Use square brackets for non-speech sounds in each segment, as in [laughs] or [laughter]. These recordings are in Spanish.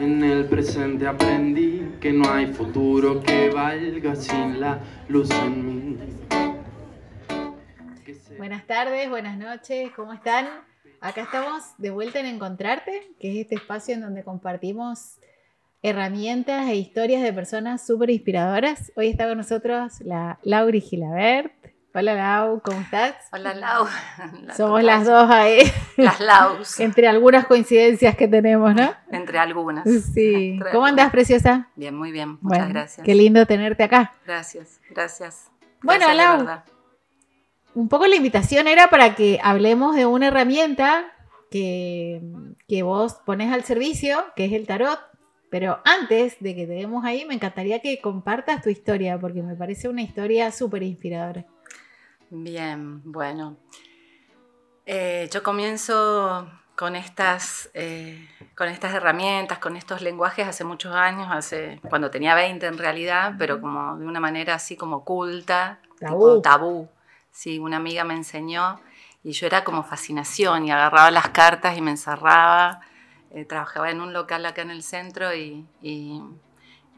En el presente aprendí que no hay futuro que valga sin la luz en mí. Buenas tardes, buenas noches, ¿cómo están? Acá estamos de vuelta en Encontrarte, que es este espacio en donde compartimos herramientas e historias de personas súper inspiradoras. Hoy está con nosotros la Lauri Gilabert. Hola Lau, ¿cómo estás? Hola Lau. [laughs] Somos las dos ahí. Las Laus. [laughs] Entre algunas coincidencias que tenemos, ¿no? Entre algunas. Sí. ¿Cómo andas, preciosa? Bien, muy bien. Muchas gracias. Qué lindo tenerte acá. Gracias, gracias. Bueno, Lau. Un poco la invitación era para que hablemos de una herramienta que, que vos pones al servicio, que es el tarot. Pero antes de que te demos ahí, me encantaría que compartas tu historia, porque me parece una historia súper inspiradora. Bien, bueno. Eh, yo comienzo con estas, eh, con estas herramientas, con estos lenguajes hace muchos años, hace cuando tenía 20 en realidad, pero como de una manera así como oculta, tabú. Tipo tabú. una amiga me enseñó y yo era como fascinación y agarraba las cartas y me encerraba. Eh, trabajaba en un local acá en el centro y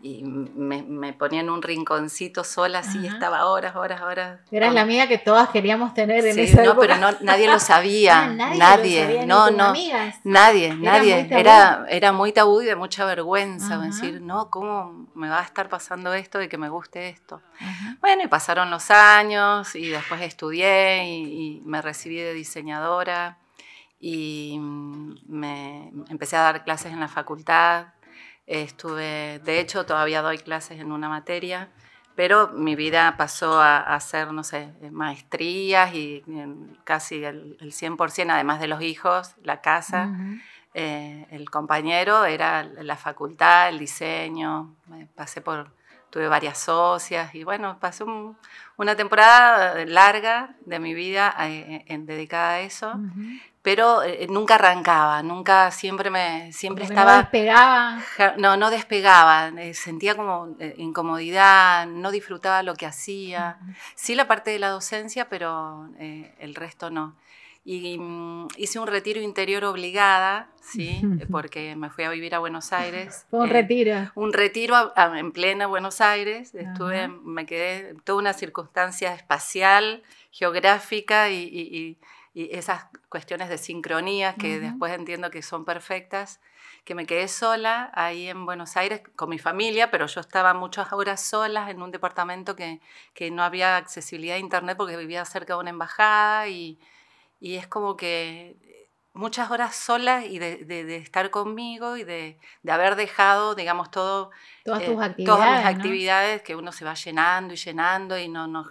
y me, ponía en un rinconcito sola, así estaba horas, horas, horas. Eras la amiga que todas queríamos tener en sí, esa no, pero nadie lo [laughs] sabía, ah, nadie, no, no, nadie, nadie, era, era muy tabú y de mucha vergüenza, decir, no, ¿cómo me va a estar pasando esto y que me guste esto? Bueno, y pasaron los años y después estudié y, me recibí de diseñadora y mm, me empecé a dar clases en la facultad Estuve, de hecho, todavía doy clases en una materia, pero mi vida pasó a, hacer, no sé, maestrías y casi el, 100%, además de los hijos, la casa. Eh, el compañero era la facultad, el diseño, pasé por, tuve varias socias y bueno, pasé una temporada larga de mi vida eh, en, dedicada a eso pero eh, eh, nunca arrancaba, nunca siempre me siempre estaba no despegaba. No, no despegaba, eh, sentía como incomodidad, no disfrutaba lo que hacía. Sí la parte de la docencia, pero el resto no. Y mm, hice un retiro interior obligada, ¿sí? [laughs] Porque me fui a vivir a Buenos Aires. un retiro. Un retiro en plena Buenos Aires. Estuve, me quedé toda una circunstancia espacial, geográfica y y esas cuestiones de sincronías que después entiendo que son perfectas, que me quedé sola ahí en Buenos Aires con mi familia, pero yo estaba muchas horas sola en un departamento que, que no había accesibilidad a internet porque vivía cerca de una embajada y, y es como que muchas horas solas y de, estar conmigo y de, haber dejado, digamos, todo, todas, eh, tus actividades, que uno se va llenando y llenando y no... no,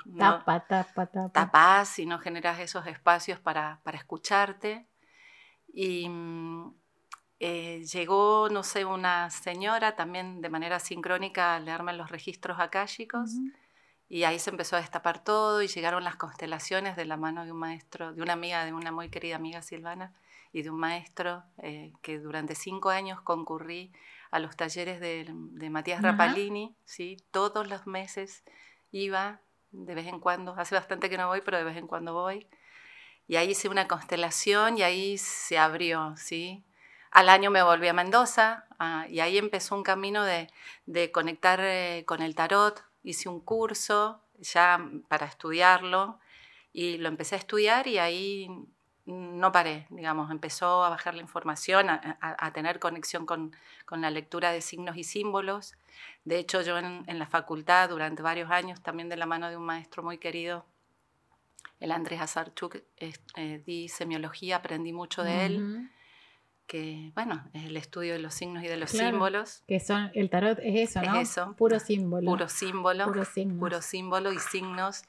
y no generas esos espacios para, escucharte. Y mm, eh, llegó, no sé, una señora también de manera sincrónica a leerme los registros akáshicos. Y ahí se empezó a destapar todo y llegaron las constelaciones de la mano de un maestro, de una amiga, de una muy querida amiga Silvana, y de un maestro eh, que durante cinco años concurrí a los talleres de, Matías Rapalini, ¿sí? todos los meses iba, de vez en cuando, hace bastante que no voy, pero de vez en cuando voy. Y ahí hice una constelación y ahí se abrió, ¿sí? Al año me volví a Mendoza ah, y ahí empezó un camino de, de conectar eh, con el tarot. Hice un curso ya para estudiarlo y lo empecé a estudiar y ahí no paré, digamos, empezó a bajar la información, a, tener conexión con, la lectura de signos y símbolos. De hecho, yo en, la facultad durante varios años, también de la mano de un maestro muy querido, el Andrés Azarchuk, eh, di semiología, aprendí mucho de él, que bueno, es el estudio de los signos y de los símbolos. Que son, el tarot es eso, ¿no? Es eso. Puro símbolo. Puro símbolo. puro símbolo y signos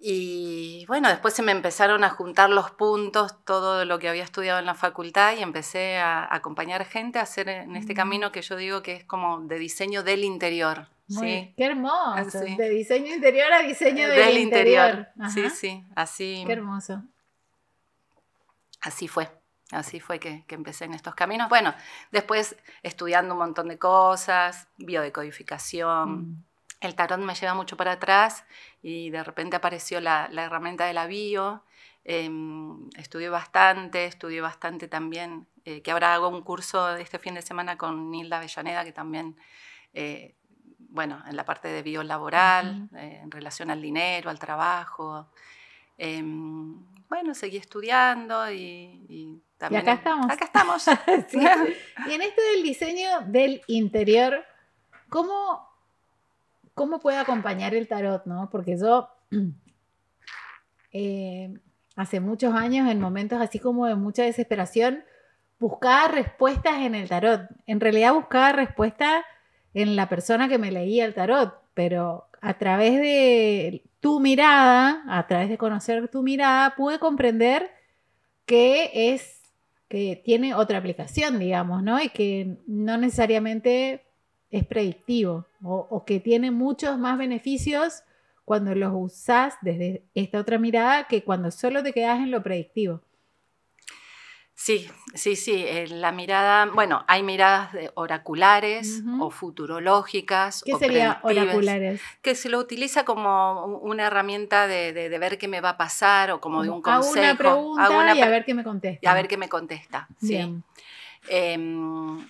y bueno, después se me empezaron a juntar los puntos, todo lo que había estudiado en la facultad y empecé a acompañar gente a hacer en este mm. camino que yo digo que es como de diseño del interior. sí. Qué hermoso. De diseño interior a diseño eh, del, interior. Sí, sí, así. Qué hermoso. Así fue. Así fue que, empecé en estos caminos. Bueno, después estudiando un montón de cosas, biodecodificación. Mm el tarot me lleva mucho para atrás y de repente apareció la, herramienta de la bio. Em, estudié bastante, estudié bastante también, eh, que ahora hago un curso este fin de semana con Nilda Avellaneda, que también, eh, bueno, en la parte de bio laboral, eh, en relación al dinero, al trabajo. Em, bueno, seguí estudiando y, también... Y acá estamos. Acá estamos. [laughs] [laughs] Y en esto del diseño del interior, ¿cómo ¿Cómo puede acompañar el tarot, no? Porque yo [clears throat] eh, hace muchos años, en momentos así como de mucha desesperación, buscaba respuestas en el tarot. En realidad buscaba respuestas en la persona que me leía el tarot, pero a través de tu mirada, a través de conocer tu mirada, pude comprender que es que tiene otra aplicación, digamos, ¿no? Y que no necesariamente es predictivo o, que tiene muchos más beneficios cuando los usas desde esta otra mirada que cuando solo te quedas en lo predictivo. Sí, sí, sí. Eh, la mirada, bueno, hay miradas oraculares o futurológicas. ¿Qué o oraculares? Que se lo utiliza como una herramienta de, ver qué me va a pasar o como de un consejo. Hago una pregunta a ver qué me contesta. a ver qué me contesta, sí. Em,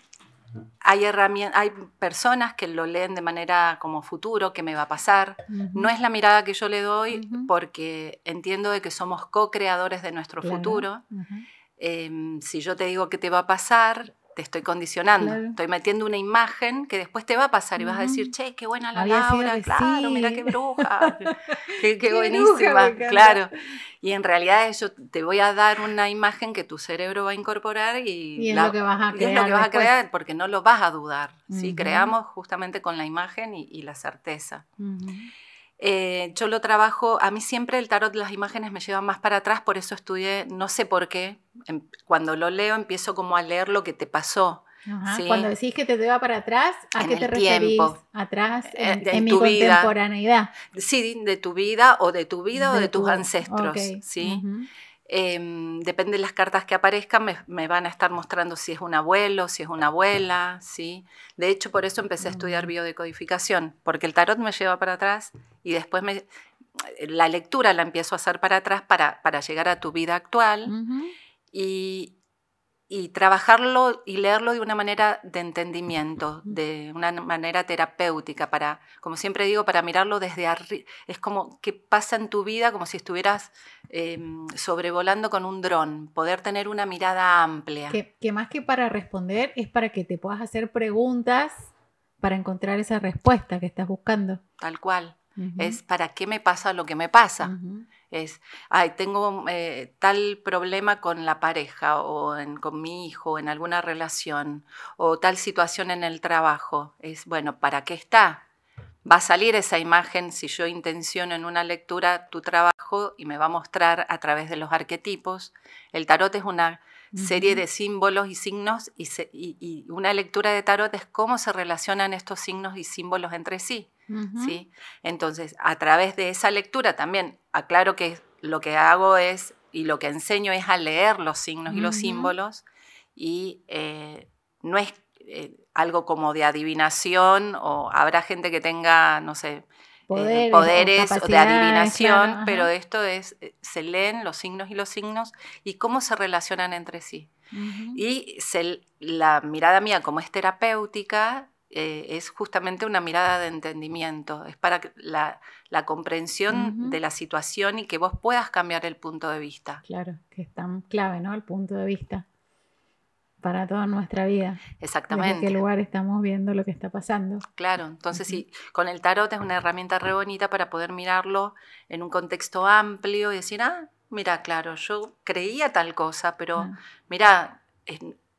hay, personas que lo leen de manera como futuro, que me va a pasar. No es la mirada que yo le doy porque entiendo de que somos co-creadores de nuestro futuro. Em, si yo te digo que te va a pasar, te estoy condicionando, estoy metiendo una imagen que después te va a pasar y vas a decir, che, qué buena la Laura, claro, mira qué bruja, [laughs] qué, buenísima, claro. Y en realidad yo te voy a dar una imagen que tu cerebro va a incorporar y, es, lo que vas a crear porque no lo vas a dudar, Si Creamos justamente con la imagen y, la certeza. Eh, yo lo trabajo, a mí siempre el tarot, de las imágenes me lleva más para atrás, por eso estudié, no sé por qué, em, cuando lo leo empiezo como a leer lo que te pasó. Cuando decís que te lleva para atrás, ¿a qué te referís? Atrás, eh, en, mi contemporaneidad. Sí, de tu vida o de tu vida o de tus ancestros. ¿sí? Em, depende de las cartas que aparezcan, me, van a estar mostrando si es un abuelo, si es una abuela, ¿sí? De hecho, por eso empecé a estudiar mm. biodecodificación, porque el tarot me lleva para atrás y después me, la lectura la empiezo a hacer para atrás para, para llegar a tu vida actual. y, y trabajarlo y leerlo de una manera de entendimiento, de una manera terapéutica, para, como siempre digo, para mirarlo desde arriba. Es como que pasa en tu vida como si estuvieras em, sobrevolando con un dron, poder tener una mirada amplia. Que, más que para responder es para que te puedas hacer preguntas para encontrar esa respuesta que estás buscando. Tal cual. Es para qué me pasa lo que me pasa. Es, ay, tengo eh, tal problema con la pareja o en, con mi hijo, en alguna relación, o tal situación en el trabajo. Es, bueno, ¿para qué está? Va a salir esa imagen si yo intenciono en una lectura tu trabajo y me va a mostrar a través de los arquetipos. El tarot es una serie de símbolos y signos y, una lectura de tarot es cómo se relacionan estos signos y símbolos entre sí. ¿sí? Entonces, a través de esa lectura también, aclaro que lo que hago es y lo que enseño es a leer los signos y los símbolos y eh, no es eh, algo como de adivinación o habrá gente que tenga, no sé, eh, poderes, de adivinación, pero esto es, eh, se leen los signos y los signos y cómo se relacionan entre sí. Y la mirada mía como es terapéutica, eh, es justamente una mirada de entendimiento, es para la, comprensión de la situación y que vos puedas cambiar el punto de vista. Claro, que es tan clave, ¿no? El punto de vista para toda nuestra vida. Exactamente. en qué lugar estamos viendo lo que está pasando. Claro, entonces sí, con el tarot es una herramienta re bonita para poder mirarlo en un contexto amplio y decir, ah, mira, claro, yo creía tal cosa, pero ah. mira,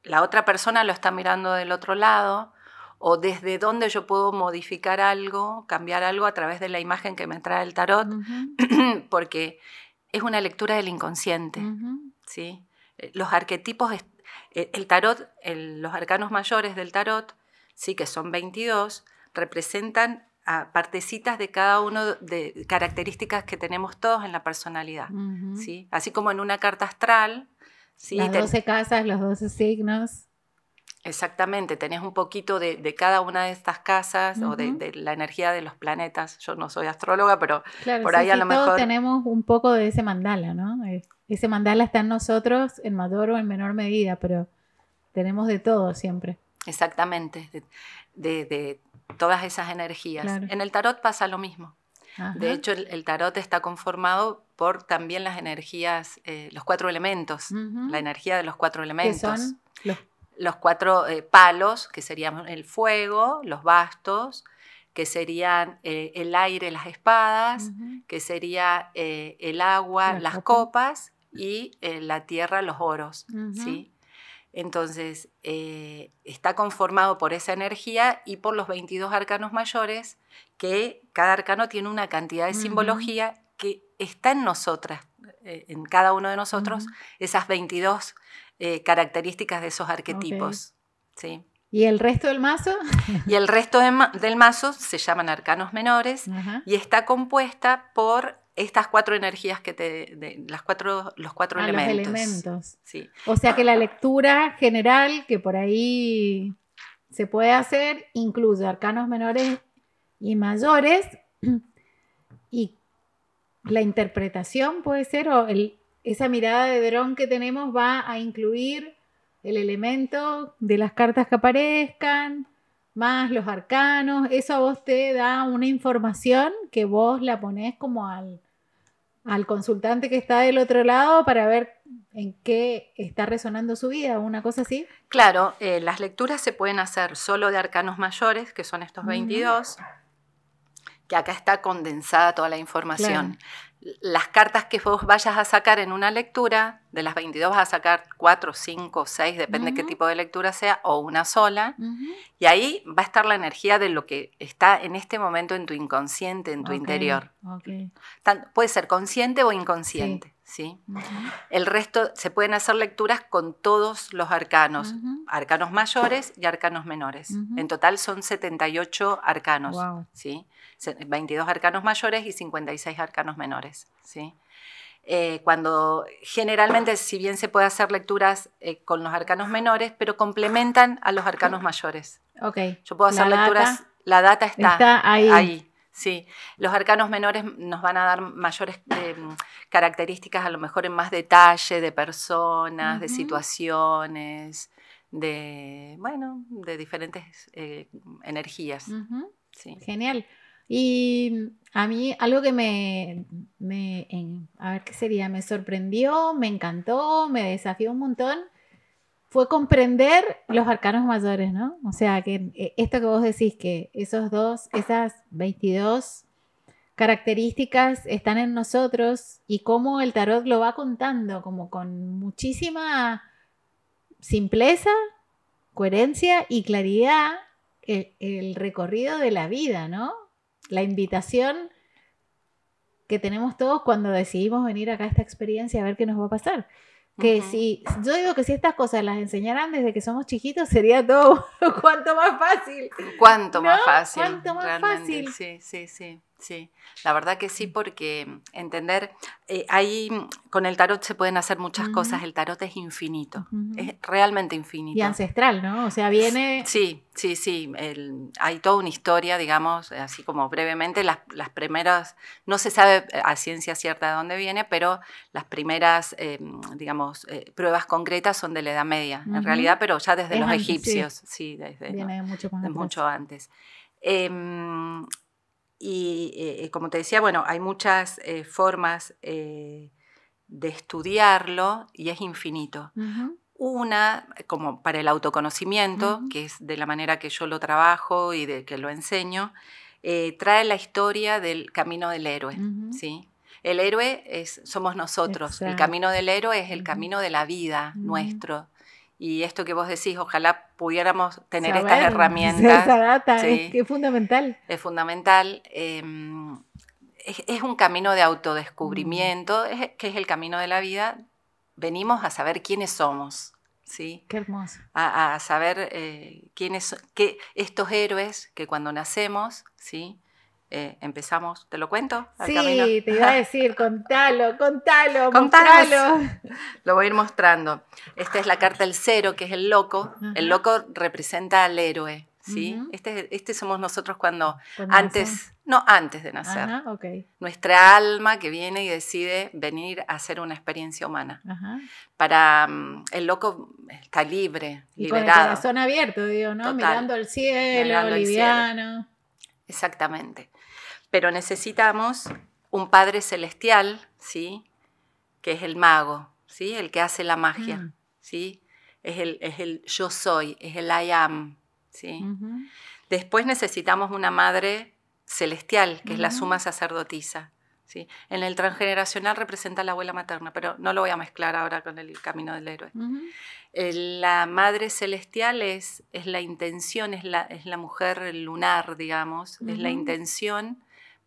la otra persona lo está mirando del otro lado o desde dónde yo puedo modificar algo, cambiar algo a través de la imagen que me trae el tarot, [clears throat] porque es una lectura del inconsciente, ¿sí? Eh, los arquetipos el tarot, los arcanos mayores del tarot, sí que son 22, representan a partecitas de cada uno de características que tenemos todos en la personalidad, ¿sí? Así como en una carta astral, ¿sí? Las 12 casas, los 12 signos. Exactamente, tenés un poquito de, cada una de estas casas o de, la energía de los planetas. Yo no soy astróloga, pero por ahí a lo mejor. Todos tenemos un poco de ese mandala, ¿no? Ese mandala está en nosotros, en mayor o en menor medida, pero tenemos de todo siempre. Exactamente, de, todas esas energías. En el tarot pasa lo mismo. De hecho, el, tarot está conformado por también las energías, eh, los cuatro elementos, la energía de los cuatro elementos. Son los... cuatro eh, palos, que serían el fuego, los bastos, que serían eh, el aire, las espadas, que sería el agua, las copas, y eh, la tierra los oros, ¿sí? Entonces, eh, está conformado por esa energía y por los 22 arcanos mayores, que cada arcano tiene una cantidad de simbología que está en nosotras, eh, en cada uno de nosotros, esas 22 características de esos arquetipos. ¿sí? ¿Y el resto del mazo? [laughs] y el resto del mazo se llaman arcanos menores y está compuesta por estas cuatro energías que te, las cuatro, los cuatro ah, elementos. Sí. O sea que la lectura general que por ahí se puede hacer incluye arcanos menores y mayores [clears throat] y la interpretación puede ser o esa mirada de dron que tenemos va a incluir el elemento de las cartas que aparezcan, más los arcanos, eso a vos te da una información que vos la ponés como al, al consultante que está del otro lado para ver en qué está resonando su vida, una cosa así. Claro, eh, las lecturas se pueden hacer solo de arcanos mayores, que son estos 22, que acá está condensada toda la información las cartas que vos vayas a sacar en una lectura, de las 22 vas a sacar 4, 5, 6, depende qué tipo de lectura sea, o una sola. Y ahí va a estar la energía de lo que está en este momento en tu inconsciente, en tu interior. puede ser consciente o inconsciente. ¿sí? El resto, se pueden hacer lecturas con todos los arcanos, arcanos mayores y arcanos menores. En total son 78 arcanos, ¿sí? 22 arcanos mayores y 56 arcanos menores, ¿sí? Eh, cuando generalmente, si bien se puede hacer lecturas eh, con los arcanos menores, pero complementan a los arcanos mayores. Okay. Yo puedo hacer lecturas, la data está, ahí. Sí, los arcanos menores nos van a dar mayores eh, características, a lo mejor en más detalle, de personas, de situaciones, de, bueno, de diferentes eh, energías. Genial. Y mm, a mí algo que me, a ver qué sería, me sorprendió, me encantó, me desafió un montón fue comprender los arcanos mayores, ¿no? O sea, que eh, esto que vos decís, que esos dos, esas 22 características están en nosotros y cómo el tarot lo va contando, como con muchísima simpleza, coherencia y claridad el, el recorrido de la vida, ¿no? La invitación que tenemos todos cuando decidimos venir acá a esta experiencia a ver qué nos va a pasar. Que sí, yo digo que si estas cosas las enseñaran desde que somos chiquitos sería todo [laughs] cuanto más fácil. Cuanto más fácil. Cuanto más fácil. Sí, sí, sí. Sí, la verdad que sí, porque mm, entender, eh, ahí mm, con el tarot se pueden hacer muchas cosas, el tarot es infinito, es realmente infinito. Y ancestral, ¿no? O sea, viene... Sí, sí, sí, hay toda una historia, digamos, así como brevemente, las, las, primeras, no se sabe eh, a ciencia cierta de dónde viene, pero las primeras, eh, mm, digamos, pruebas concretas son de la Edad Media, en realidad, pero ya desde los egipcios, sí, desde... Viene mucho, antes. mucho antes. Em, y eh, eh, como te decía, bueno, hay muchas eh, formas de estudiarlo y es infinito. Una, como para el autoconocimiento, que es de la manera que yo lo trabajo y de que lo enseño, trae la historia del camino del héroe, ¿sí? El héroe es, somos nosotros, el camino del héroe es el camino de la vida nuestro, y esto que vos decís, ojalá pudiéramos tener estas herramientas. [laughs] es, fundamental. Es fundamental. Em, es, un camino de autodescubrimiento, mm. que es el camino de la vida. Venimos a saber quiénes somos. ¿sí? Qué hermoso. A, saber eh, quiénes son, estos héroes que cuando nacemos, ¿sí? Eh, empezamos, ¿te lo cuento? sí, te iba a decir, contalo, [laughs] contalo, contalo. [laughs] Lo voy a ir mostrando. Esta es la carta del cero, que es el loco. El loco representa al héroe, ¿sí? Este, este, somos nosotros cuando, antes, no, antes de nacer. Nuestra alma que viene y decide venir a hacer una experiencia humana. Para mm, el loco está libre, liberado. Con el corazón abierto, digo, ¿no? mirando al cielo, liviano. Exactamente. Pero necesitamos un Padre Celestial, ¿sí? que es el mago, ¿sí? el que hace la magia, mm. ¿sí? es, el, es el yo soy, es el I am. Después necesitamos una madre celestial, que es la suma sacerdotisa. ¿sí? En el transgeneracional representa la abuela materna, pero no lo voy a mezclar ahora con el camino del héroe. la madre celestial es, es la intención, es la, es la mujer lunar, digamos, es la intención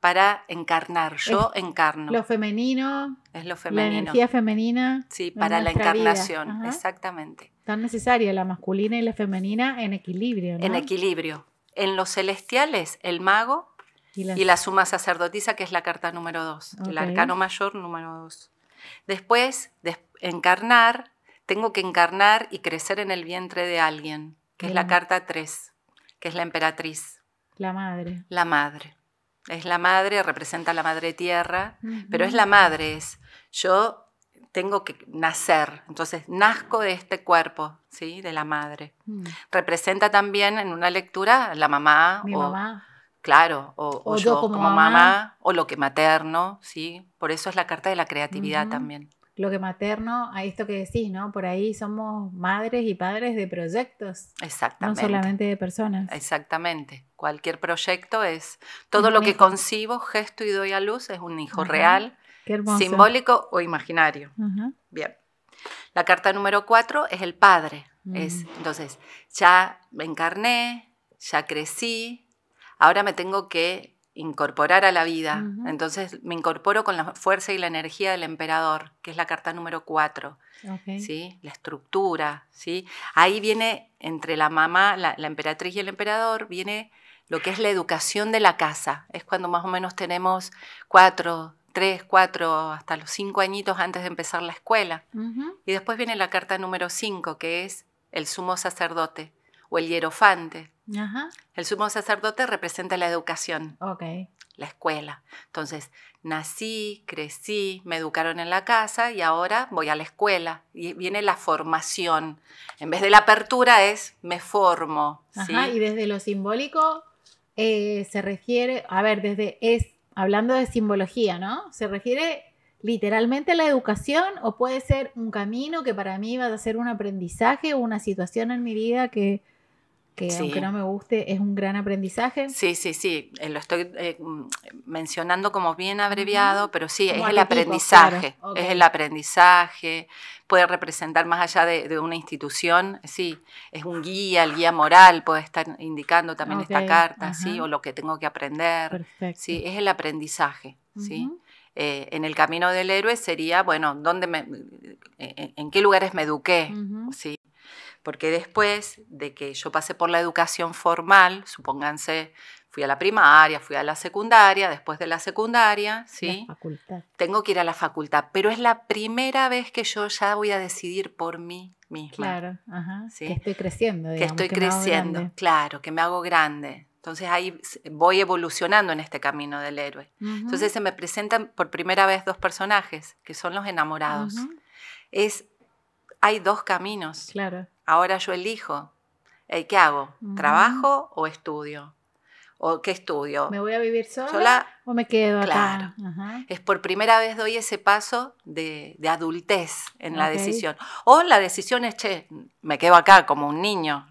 para encarnar. Yo encarno. Lo femenino. Es lo femenino. La energía femenina. Sí, para la encarnación, exactamente. Tan necesaria la masculina y la femenina en equilibrio. En equilibrio. En los celestiales, el mago y la, suma sacerdotisa, que es la carta número dos, el arcano mayor número dos. Después, encarnar, tengo que encarnar y crecer en el vientre de alguien, que es la carta tres, que es la emperatriz. La madre. La madre. Es la madre, representa a la madre tierra, pero es la madre, es yo tengo que nacer, entonces nazco de este cuerpo, ¿sí? De la madre. Mm. Representa también en una lectura la mamá. Mi mamá. Claro, o, yo como, mamá. o lo que materno, ¿sí? Por eso es la carta de la creatividad también lo que materno a esto que decís, ¿no? Por ahí somos madres y padres de proyectos. Exactamente. No solamente de personas. Exactamente. Cualquier proyecto es todo lo que concibo, gesto y doy a luz es un hijo real, simbólico o imaginario. Bien. La carta número cuatro es el padre. Mm. Es, entonces, ya me encarné, ya crecí, ahora me tengo que incorporar a la vida. Entonces me incorporo con la fuerza y la energía del emperador, que es la carta número 4, ¿sí? la estructura. ¿sí? Ahí viene entre la mamá, la, emperatriz y el emperador, viene lo que es la educación de la casa. Es cuando más o menos tenemos cuatro, tres, cuatro, hasta los cinco añitos antes de empezar la escuela. Y después viene la carta número 5, que es el sumo sacerdote o el hierofante. El sumo sacerdote representa la educación, la escuela. Entonces, nací, crecí, me educaron en la casa y ahora voy a la escuela. Y viene la formación. En vez de la apertura es me formo. y desde lo simbólico eh, se refiere, a ver, desde es, hablando de simbología, ¿no? Se refiere literalmente a la educación o puede ser un camino que para mí va a ser un aprendizaje o una situación en mi vida que que aunque no me guste, es un gran aprendizaje. Sí, sí, sí, eh, lo estoy eh, mm, mencionando como bien abreviado, pero sí, es el aprendizaje, es el aprendizaje, puede representar más allá de, una institución, sí, es un guía, el guía moral puede estar indicando también esta carta, sí, o lo que tengo que aprender, Perfecto. sí, es el aprendizaje, sí. Eh, en el camino del héroe sería, bueno, ¿dónde me, en, en, qué lugares me eduqué, sí porque después de que yo pasé por la educación formal, supónganse, fui a la primaria, fui a la secundaria, después de la secundaria, ¿sí? Tengo que ir a la facultad, pero es la primera vez que yo ya voy a decidir por mí misma. Claro, ajá. Que estoy creciendo. que estoy creciendo, claro, que me hago grande. Entonces ahí voy evolucionando en este camino del héroe. Entonces se me presentan por primera vez dos personajes, que son los enamorados. Es hay dos caminos. Claro. Ahora yo elijo. Eh, ¿Qué hago? Mm. ¿Trabajo o estudio? ¿O qué estudio? ¿Me voy a vivir sola, o me quedo acá? Claro. Es por primera vez doy ese paso de, adultez en la decisión. O la decisión es, che, me quedo acá como un niño,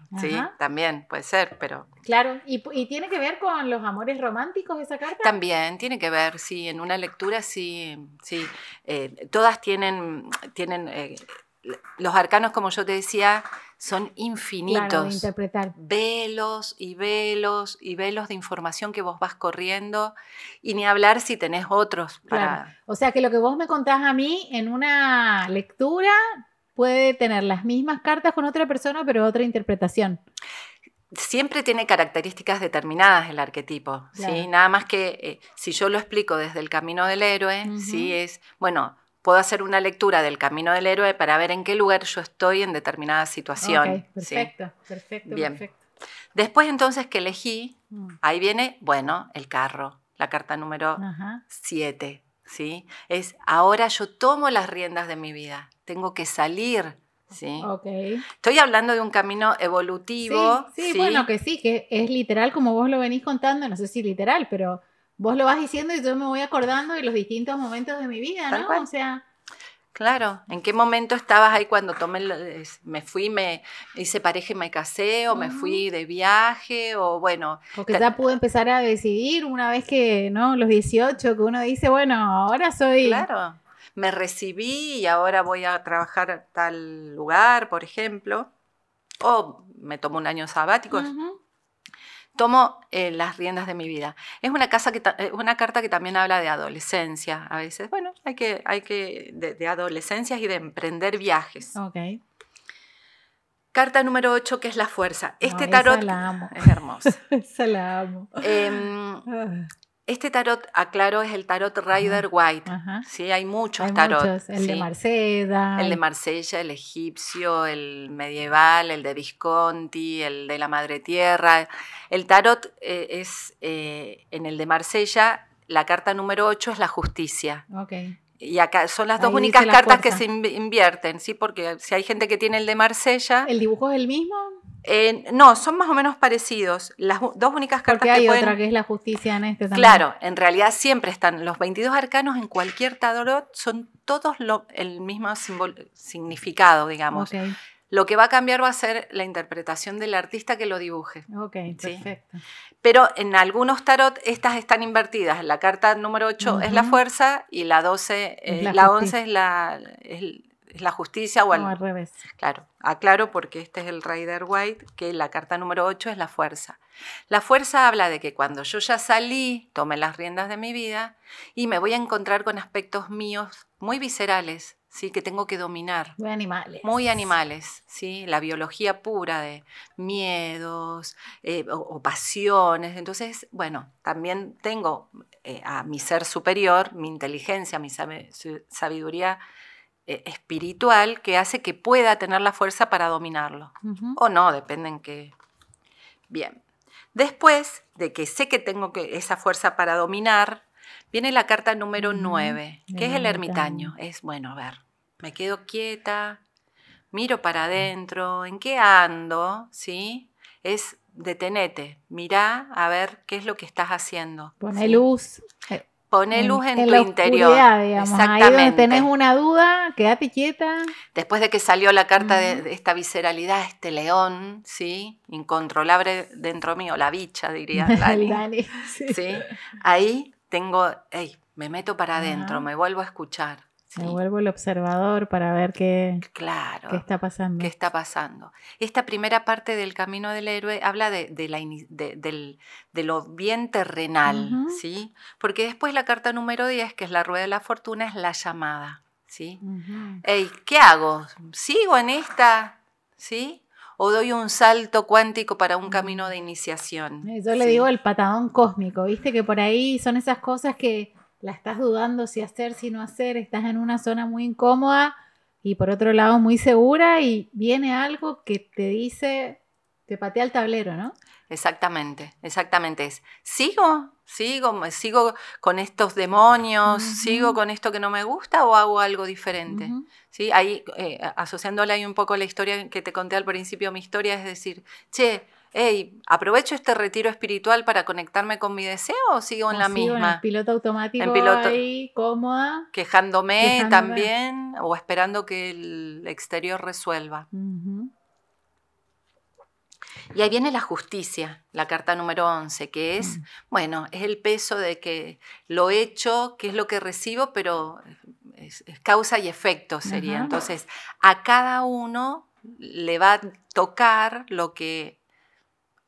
También puede ser, pero... Claro, ¿Y, tiene que ver con los amores románticos esa carta? También tiene que ver, sí, en una lectura sí, sí. Eh, todas tienen, tienen eh, los arcanos, como yo te decía, son infinitos. Claro, interpretar. Velos y velos y velos de información que vos vas corriendo y ni hablar si tenés otros. Para... O sea que lo que vos me contás a mí en una lectura puede tener las mismas cartas con otra persona, pero otra interpretación. Siempre tiene características determinadas el arquetipo, ¿sí? Nada más que eh, si yo lo explico desde el camino del héroe, ¿sí? Es, bueno, puedo hacer una lectura del camino del héroe para ver en qué lugar yo estoy en determinada situación. Okay, perfecto, perfecto, Después entonces que elegí, mm. ahí viene, bueno, el carro, la carta número 7, ¿sí? Es ahora yo tomo las riendas de mi vida, tengo que salir Sí. Okay. Estoy hablando de un camino evolutivo. sí, bueno, que sí, que es literal como vos lo venís contando, no sé si literal, pero vos lo vas diciendo y yo me voy acordando de los distintos momentos de mi vida, ¿no? O sea... Claro, ¿en qué momento estabas ahí cuando tomé, eh, me fui, me hice pareja y me casé, o me fui de viaje, o bueno. Porque ya pude empezar a decidir una vez que, ¿no? Los 18, que uno dice, bueno, ahora soy. Claro, me recibí y ahora voy a trabajar a tal lugar, por ejemplo, o me tomo un año sabático tomo eh, las riendas de mi vida. Es una, casa que eh, una carta que también habla de adolescencia a veces. Bueno, hay que, hay que de, de adolescencias y de emprender viajes. Ok. Carta número 8, que es la fuerza. Este tarot es hermoso. [laughs] esa la amo. Eh, este tarot, aclaro, es el tarot Rider White. Sí, hay muchos tarot. Muchos. El de Marsella. El de Marsella, el egipcio, el medieval, el de Visconti, el de la Madre Tierra. El tarot eh, es, eh, en el de Marsella, la carta número 8 es la justicia. Okay. Y acá son las dos únicas cartas que se invierten, ¿sí? Porque si hay gente que tiene el de Marsella. ¿El dibujo es el mismo? no, son más o menos parecidos. Las dos únicas cartas Porque hay que otra que es la justicia en este también. Claro, en realidad siempre están los 22 arcanos en cualquier tarot son todos el mismo significado, digamos. Lo que va a cambiar va a ser la interpretación del artista que lo dibuje. Ok, perfecto. Pero en algunos tarot estas están invertidas. La carta número 8 es la fuerza y la 12, eh, la, 11 es la, es la justicia o al, al revés. Claro, aclaro porque este es el Rider White, que la carta número 8 es la fuerza. La fuerza habla de que cuando yo ya salí, tomé las riendas de mi vida y me voy a encontrar con aspectos míos muy viscerales, ¿sí? que tengo que dominar. Muy animales. Muy animales, ¿sí? la biología pura de miedos eh, o, pasiones. Entonces, bueno, también tengo eh, a mi ser superior, mi inteligencia, mi sabiduría e, espiritual que hace que pueda tener la fuerza para dominarlo. O no, depende en qué. Bien. Después de que sé que tengo que, esa fuerza para dominar, viene la carta número 9, que es el ermitaño. Es, bueno, a ver, me quedo quieta, miro para adentro, ¿en qué ando? ¿Sí? Es detenete, mirá a ver qué es lo que estás haciendo. Pone luz. Eh, Pone luz en, tu interior. Exactamente. tenés una duda, quédate quieta. Después de que salió la carta de, esta visceralidad, este león, ¿sí? Incontrolable dentro mío, la bicha, diría [laughs] Lali. sí. Ahí tengo, hey, me meto para adentro, me vuelvo a escuchar. Me vuelvo el observador para ver qué, qué está pasando. Qué está pasando. Esta primera parte del camino del héroe habla de, de, la, del, lo bien terrenal, ¿sí? Porque después la carta número 10, que es la rueda de la fortuna, es la llamada, ¿sí? ¿qué hago? ¿Sigo en esta? ¿Sí? o doy un salto cuántico para un camino de iniciación. Yo le digo el patadón cósmico, viste que por ahí son esas cosas que la estás dudando si hacer, si no hacer, estás en una zona muy incómoda y por otro lado muy segura y viene algo que te dice, te patea el tablero, ¿no? Exactamente, exactamente. Es, ¿sigo? ¿Sigo? ¿Sigo con estos demonios? ¿Sigo con esto que no me gusta o hago algo diferente? ¿Sí? Ahí, eh, asociándole ahí un poco la historia que te conté al principio, mi historia, es decir, che, hey, ¿aprovecho este retiro espiritual para conectarme con mi deseo o sigo en la misma? En piloto automático, en piloto, cómoda. Quejándome, también o esperando que el exterior resuelva. Y ahí viene la justicia, la carta número 11, que es, mm. bueno, es el peso de que lo he hecho, que es lo que recibo, pero es, causa y efecto sería. Entonces, a cada uno le va a tocar lo que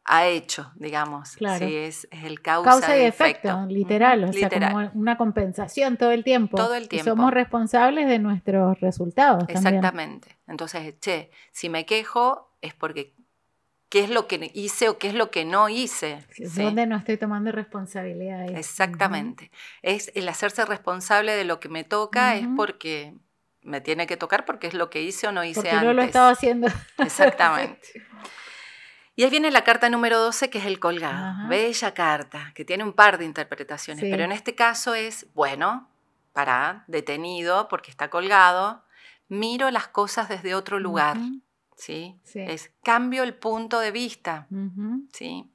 ha hecho, digamos. Claro. es, el causa, causa y efecto, literal, o sea, como una compensación todo el tiempo. Todo el tiempo. somos responsables de nuestros resultados. Exactamente. Entonces, che, si me quejo es porque qué es lo que hice o qué es lo que no hice. Sí, Donde no estoy tomando responsabilidad. Exactamente. Es el hacerse responsable de lo que me toca es porque me tiene que tocar porque es lo que hice o no hice porque antes. lo estaba haciendo. [laughs] Exactamente. Y ahí viene la carta número 12, que es el colgado. Bella carta, que tiene un par de interpretaciones, pero en este caso es, bueno, para, detenido, porque está colgado, miro las cosas desde otro lugar, ¿sí? Es cambio el punto de vista, ¿sí?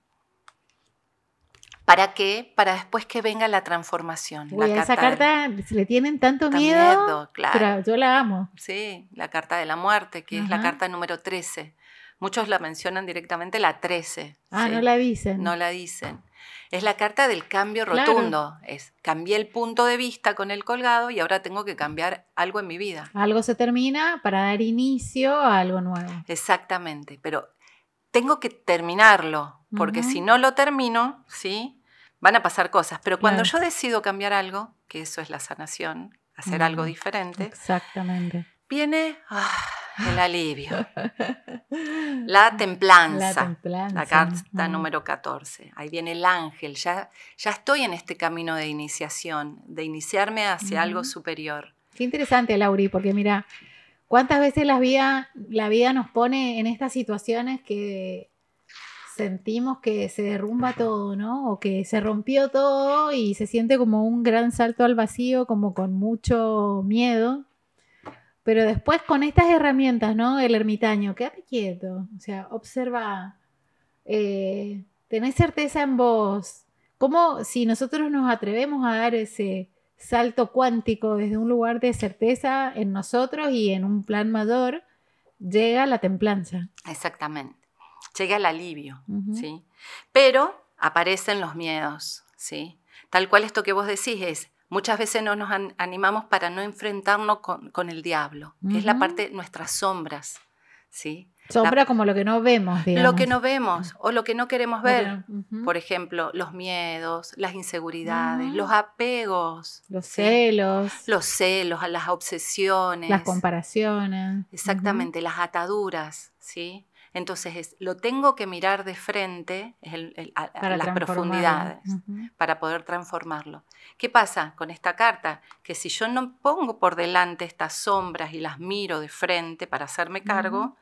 ¿Para qué? Para después que venga la transformación. esa carta se le tienen tanto miedo, claro. pero yo la amo. Sí, la carta de la muerte, que es la carta número 13. Muchos la mencionan directamente la 13. Ah, no la dicen. No la dicen. Es la carta del cambio rotundo. Es cambié el punto de vista con el colgado y ahora tengo que cambiar algo en mi vida. Algo se termina para dar inicio a algo nuevo. Exactamente, pero tengo que terminarlo, porque si no lo termino, ¿sí? Van a pasar cosas. Pero cuando yo decido cambiar algo, que eso es la sanación, hacer algo diferente. Exactamente. Viene. Ah, el [laughs] alivio. La templanza. La carta número 14. Ahí viene el ángel. Ya, ya estoy en este camino de iniciación, de iniciarme hacia algo superior. Qué interesante, Lauri, porque mira, cuántas veces la vida, la vida nos pone en estas situaciones que sentimos que se derrumba todo, ¿no? O que se rompió todo y se siente como un gran salto al vacío, como con mucho miedo pero después con estas herramientas, ¿no? El ermitaño, quédate quieto, o sea, observa, eh, tenés certeza en vos. Como si nosotros nos atrevemos a dar ese salto cuántico desde un lugar de certeza en nosotros y en un plan mayor, llega la templanza? Exactamente, llega el alivio, ¿sí? Pero aparecen los miedos, ¿sí? Tal cual esto que vos decís es, Muchas veces no nos animamos para no enfrentarnos con, el diablo, que es la parte de nuestras sombras, ¿sí? Sombra como lo que no vemos, digamos. Lo que no vemos o lo que no queremos ver. Por ejemplo, los miedos, las inseguridades, los ah. apegos. Los celos. Los celos, las obsesiones. Las comparaciones. Exactamente, las ataduras, ¿sí? Entonces, lo tengo que mirar de frente a, las profundidades para poder transformarlo. ¿Qué pasa con esta carta? Que si yo no pongo por delante estas sombras y las miro de frente para hacerme cargo,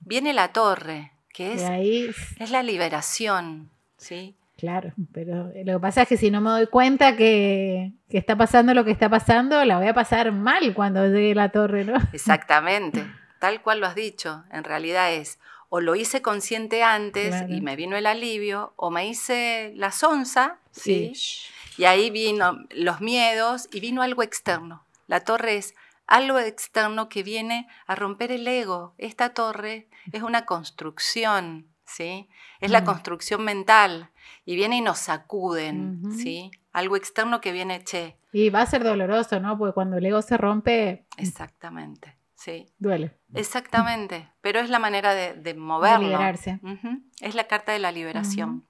viene la torre, que es, es la liberación. ¿sí? Claro, pero eh, lo que pasa es que si no me doy cuenta que, que, está pasando lo que está pasando, la voy a pasar mal cuando llegue la torre, ¿no? Exactamente, tal cual lo has dicho, en realidad es o lo hice consciente antes y me vino el alivio, o me hice la sonza, sí. Y ahí vino los miedos y vino algo externo. La torre es algo externo que viene a romper el ego. Esta torre es una construcción, ¿sí? Es la mm. construcción mental y viene y nos sacuden, ¿sí? Algo externo que viene, che. Y va a ser doloroso, ¿no? Porque cuando el ego se rompe... Exactamente. Sí. Duele. Exactamente, pero es la manera de, de moverlo. Es la carta de la liberación.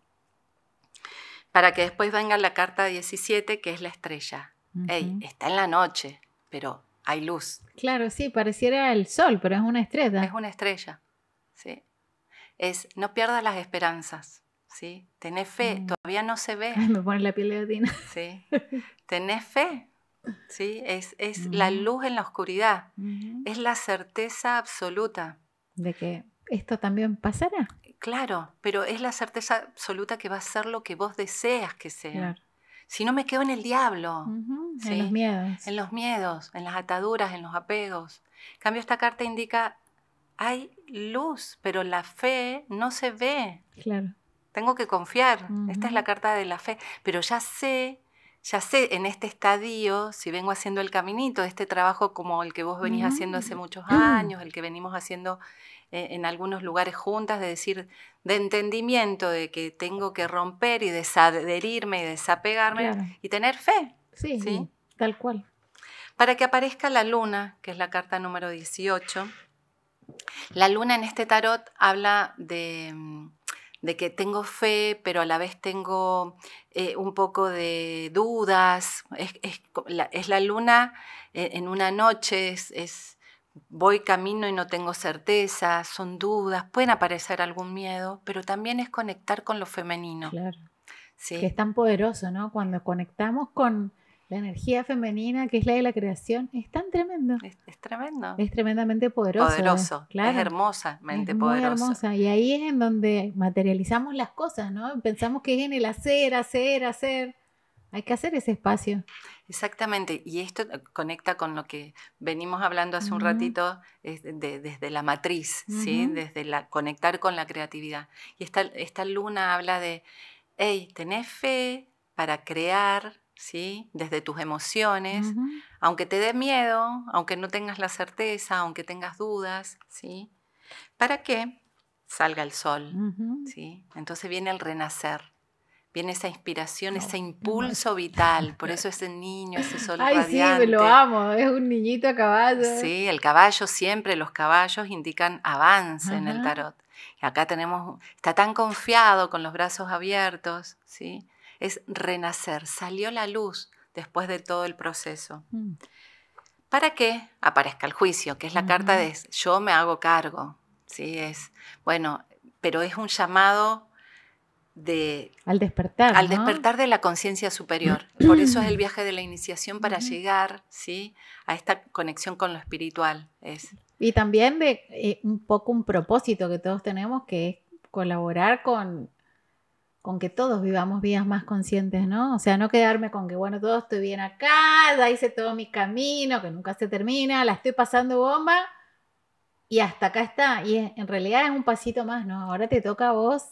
Para que después venga la carta 17, que es la estrella. Ey, está en la noche, pero hay luz. Claro, sí, pareciera el sol, pero es una estrella. Es una estrella, sí. Es, no pierdas las esperanzas, ¿sí? Tenés fe, mm. todavía no se ve. [laughs] me pone la piel de Sí. [laughs] Tenés fe, ¿sí? Es, la luz en la oscuridad, es la certeza absoluta. De que esto también pasará. Eh, claro, pero es la certeza absoluta que va a ser lo que vos deseas que sea. Si no me quedo en el diablo, en los miedos. En los miedos, en las ataduras, en los apegos. cambio, esta carta indica, hay luz, pero la fe no se ve. Claro. Tengo que confiar. Esta es la carta de la fe. Pero ya sé ya sé en este estadio, si vengo haciendo el caminito, este trabajo como el que vos venís haciendo hace mm. muchos [clears throat] años, el que venimos haciendo eh, en algunos lugares juntas, de decir, de entendimiento de que tengo que romper y desadherirme y desapegarme y tener fe. Sí, sí, tal cual. Para que aparezca la luna, que es la carta número 18, la luna en este tarot habla de mm, de que tengo fe, pero a la vez tengo eh, un poco de dudas. Es, la, luna e, en, una noche, es, voy camino y no tengo certeza, son dudas, pueden aparecer algún miedo, pero también es conectar con lo femenino. Claro. Sí. Que es tan poderoso, ¿no? Cuando conectamos con, la energía femenina, que es la de la creación, es tan tremendo. Es, tremendo. Es tremendamente poderoso. ¿eh? Poderoso, claro. es hermosamente es Y ahí es en donde materializamos las cosas, ¿no? Pensamos que es en el hacer, hacer, hacer. Hay que hacer ese espacio. Exactamente, y esto conecta con lo que venimos hablando hace un ratito desde la matriz, ¿sí? desde la, conectar con la creatividad. Y esta, esta luna habla de, hey, tenés fe para crear, ¿sí? Desde tus emociones, aunque te dé miedo, aunque no tengas la certeza, aunque tengas dudas, ¿sí? Para que salga el sol, ¿sí? Entonces viene el renacer. Viene esa inspiración, ese impulso vital, por eso [laughs] ese niño, ese sol Ay, sí, lo amo, es un niñito a caballo. Sí, el caballo siempre, los caballos indican avance en el tarot. acá tenemos, está tan confiado con los brazos abiertos, ¿sí? es renacer, salió la luz después de todo el proceso. Mm. Para qué aparezca el juicio, que es la carta de yo me hago cargo. Sí, es bueno, pero es un llamado de, al despertar al despertar de la conciencia superior por eso es el viaje de la iniciación para llegar sí a esta conexión con lo espiritual es y también de eh, un poco un propósito que todos tenemos que es colaborar con con que todos vivamos vidas más conscientes, ¿no? O sea, no quedarme con que, bueno, todo estoy bien acá, ya hice todo mi camino, que nunca se termina, la estoy pasando bomba y hasta acá está. Y en realidad es un pasito más, ¿no? Ahora te toca a vos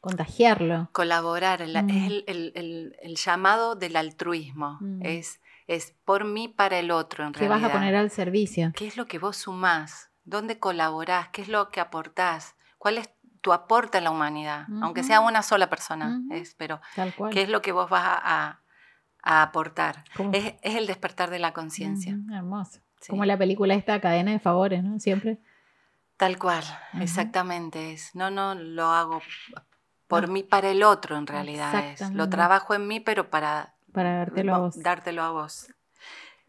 contagiarlo. Colaborar, es mm. el, llamado del altruismo, mm. es, es por mí para el otro, en realidad. vas a poner al servicio? ¿Qué es lo que vos sumás? ¿Dónde colaborás? ¿Qué es lo que aportás? ¿Cuál es tu aporte a la humanidad, aunque sea una sola persona, es, pero ¿qué es lo que vos vas a, aportar? Es, el despertar de la conciencia. Hermoso. Como la película esta cadena de favores, ¿no? Siempre. Tal cual, exactamente es. No, no lo hago por ah. mí, para el otro en realidad Lo trabajo en mí, pero para, para Dártelo a vos.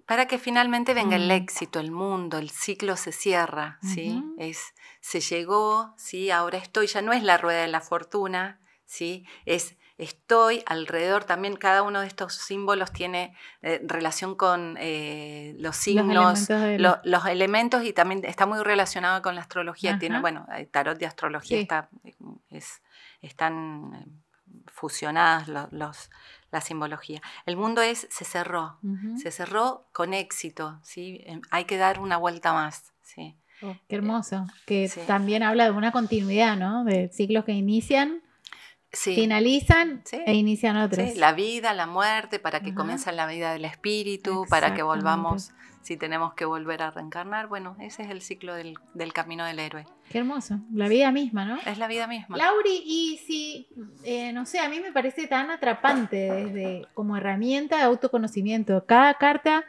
Para que finalmente venga el mm. éxito, el mundo, el ciclo se cierra, ¿sí? Es, se llegó, ¿sí? Ahora estoy, ya no es la rueda de la fortuna, ¿sí? Es estoy alrededor, también cada uno de estos símbolos tiene eh, relación con eh, los signos, los elementos, y también está muy relacionado con la astrología, tiene, bueno, el eh, tarot de astrología está, es, están fusionadas los, los, la simbología. El mundo es, se cerró, se cerró con éxito, ¿sí? Em, hay que dar una vuelta más, ¿sí? Oh, qué hermoso, eh, que también habla de una continuidad, ¿no? De ciclos que inician Finalizan e inician otros. La vida, la muerte, para que comiencen la vida del espíritu, para que volvamos, si tenemos que volver a reencarnar. Bueno, ese es el ciclo del, camino del héroe. Qué hermoso, la vida misma, ¿no? Es la vida misma. Lauri, y si, eh, no sé, a mí me parece tan atrapante desde como herramienta de autoconocimiento. Cada carta,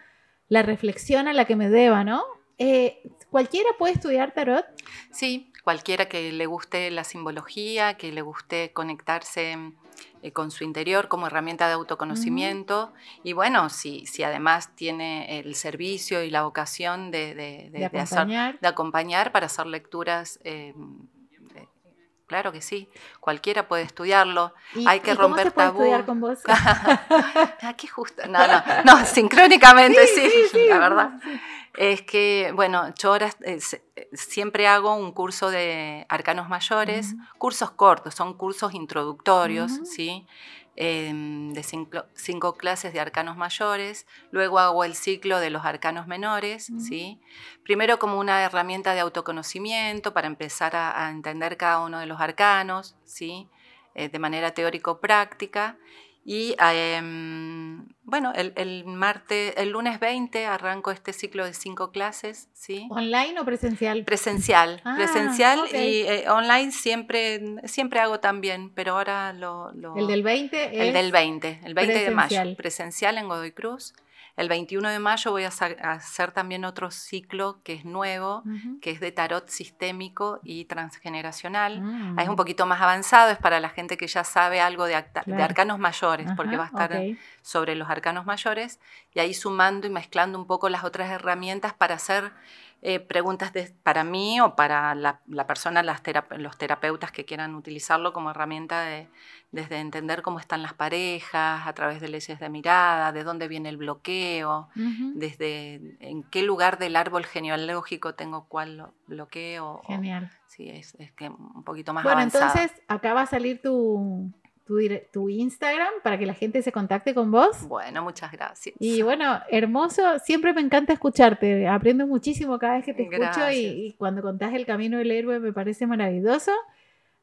la reflexión a la que me deba, ¿no? Eh, ¿Cualquiera puede estudiar tarot? Sí, cualquiera que le guste la simbología, que le guste conectarse mm, eh, con su interior como herramienta de autoconocimiento. Y bueno, si, además tiene el servicio y la vocación de, acompañar. para hacer lecturas. Eh, mm, eh, claro que sí, cualquiera puede estudiarlo. Hay que romper se tabú. estudiar con vos? [laughs] Ah, qué justo. No, no, no, [laughs] sincrónicamente, sí [laughs] la verdad es que, bueno, yo ahora eh, eh, siempre hago un curso de arcanos mayores, cursos cortos, son cursos introductorios, ¿sí? Em, de cinco, clases de arcanos mayores, luego hago el ciclo de los arcanos menores, ¿sí? primero como una herramienta de autoconocimiento para empezar a, entender cada uno de los arcanos, ¿sí? Eh, de manera teórico-práctica, y em, bueno, el, el, martes, el lunes 20 arranco este ciclo de cinco clases, ¿sí? ¿Online o presencial? Presencial, ah, presencial y eh, online siempre, siempre hago también, pero ahora lo... el del 20 El del 20, el 20 de mayo, presencial en Godoy Cruz. El 21 de mayo voy a, hacer también otro ciclo que es nuevo, que es de tarot sistémico y transgeneracional. Ah, es un mm. poquito más avanzado, es para la gente que ya sabe algo de, arcanos mayores, porque va a estar sobre los arcanos mayores, y ahí sumando y mezclando un poco las otras herramientas para hacer eh, preguntas para mí o para la, persona, las los terapeutas que quieran utilizarlo como herramienta de, desde entender cómo están las parejas, a través de leyes de mirada, de dónde viene el bloqueo, desde en qué lugar del árbol genealógico tengo cuál bloqueo. Genial. sí, es, que un poquito más Bueno, entonces acá va a salir tu, tu, Instagram para que la gente se contacte con vos. Bueno, muchas gracias. Y bueno, hermoso, siempre me encanta escucharte, aprendo muchísimo cada vez que te escucho y, cuando contás el camino del héroe me parece maravilloso.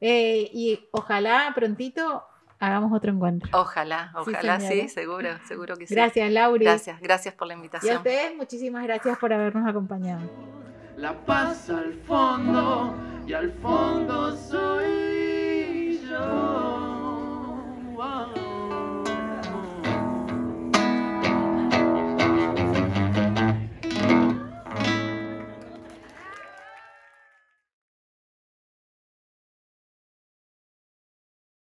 Eh, y ojalá prontito hagamos otro encuentro. Ojalá, ojalá sí, seguro, seguro que sí. Gracias, Laura. Gracias, gracias por la invitación. Y a ustedes muchísimas gracias por habernos acompañado. La paz al fondo y al fondo soy yo. Oh,